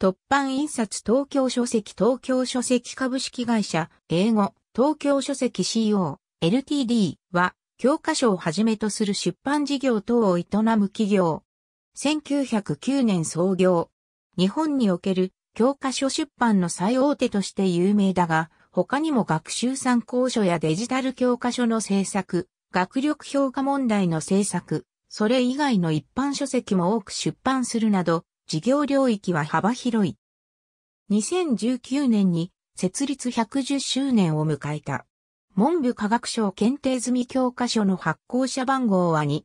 突版印刷東京書籍東京書籍株式会社、英語、東京書籍 CO、LTD は、教科書をはじめとする出版事業等を営む企業。1909年創業。日本における教科書出版の最大手として有名だが、他にも学習参考書やデジタル教科書の制作、学力評価問題の制作、それ以外の一般書籍も多く出版するなど、事業領域は幅広い。2019年に設立110周年を迎えた。文部科学省検定済み教科書の発行者番号は2。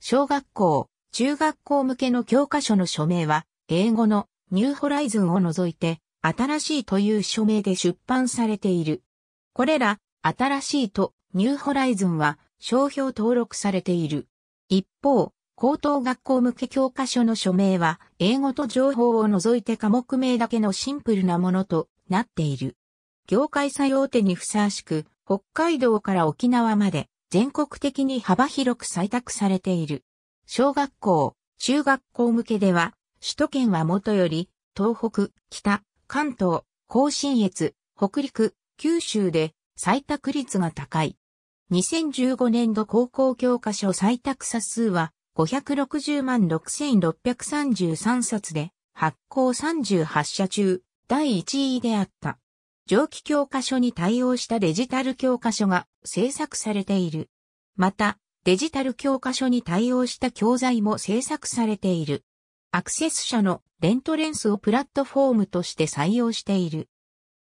小学校、中学校向けの教科書の署名は、英語のニューホライズンを除いて、新しいという署名で出版されている。これら、新しいとニューホライズンは、商標登録されている。一方、高等学校向け教科書の署名は、英語と情報を除いて科目名だけのシンプルなものとなっている。業界最用手にふさわしく、北海道から沖縄まで全国的に幅広く採択されている。小学校、中学校向けでは、首都圏はもとより、東北、北、関東、甲信越、北陸、九州で採択率が高い。2015年度高校教科書採択者数は560万6633冊で、発行38社中、第1位であった。蒸気教科書に対応したデジタル教科書が制作されている。また、デジタル教科書に対応した教材も制作されている。アクセス社のレントレンスをプラットフォームとして採用している。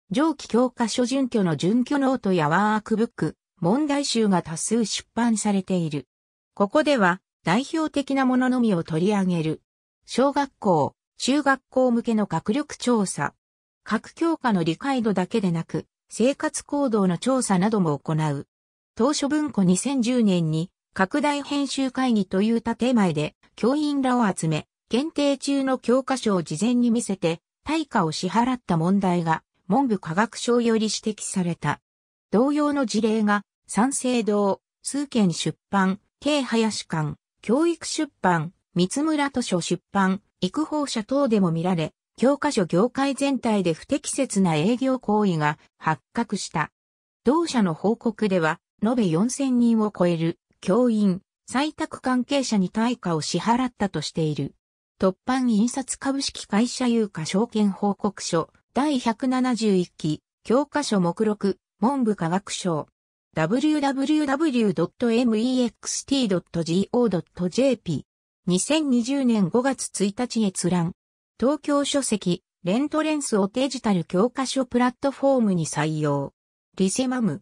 上記教科書準拠の準拠ノートやワークブック、問題集が多数出版されている。ここでは、代表的なもののみを取り上げる。小学校、中学校向けの学力調査。各教科の理解度だけでなく、生活行動の調査なども行う。当初文庫2010年に、拡大編集会議という建前で、教員らを集め、検定中の教科書を事前に見せて、対価を支払った問題が、文部科学省より指摘された。同様の事例が、三省堂、数件出版、京林館、教育出版、三村図書出版、育法者等でも見られ、教科書業界全体で不適切な営業行為が発覚した。同社の報告では、延べ4000人を超える教員、採択関係者に対価を支払ったとしている。突版印刷株式会社有価証券報告書第171期教科書目録文部科学省 www.mext.go.jp。2020年5月1日閲覧。東京書籍、レントレンスをデジタル教科書プラットフォームに採用。リセマム。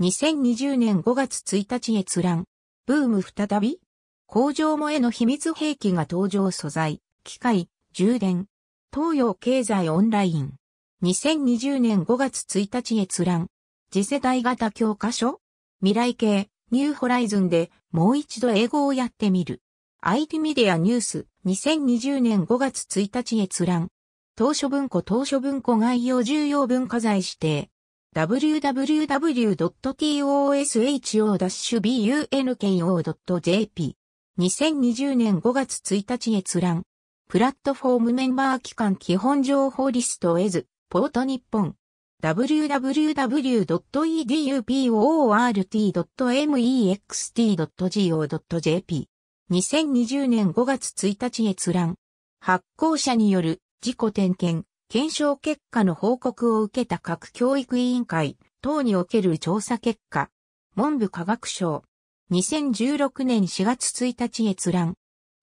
2020年5月1日閲覧。ブーム再び工場萌えの秘密兵器が登場素材、機械、充電。東洋経済オンライン。2020年5月1日閲覧。次世代型教科書未来系ニューホライズンでもう一度英語をやってみる。IT メディアニュース2020年5月1日閲覧。当初文庫当初文庫概要重要文化財指定。www.tosho-bunko.jp 2020年5月1日閲覧。プラットフォームメンバー機関基本情報リストを得ず、ポート日本。www.eduport.mext.go.jp。2020年5月1日閲覧。発行者による自己点検、検証結果の報告を受けた各教育委員会等における調査結果。文部科学省。2016年4月1日閲覧。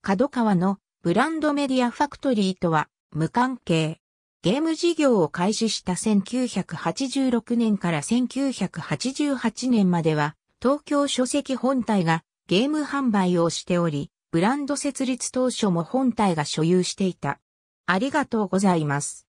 角川のブランドメディアファクトリーとは無関係。ゲーム事業を開始した1986年から1988年までは、東京書籍本体がゲーム販売をしており、ブランド設立当初も本体が所有していた。ありがとうございます。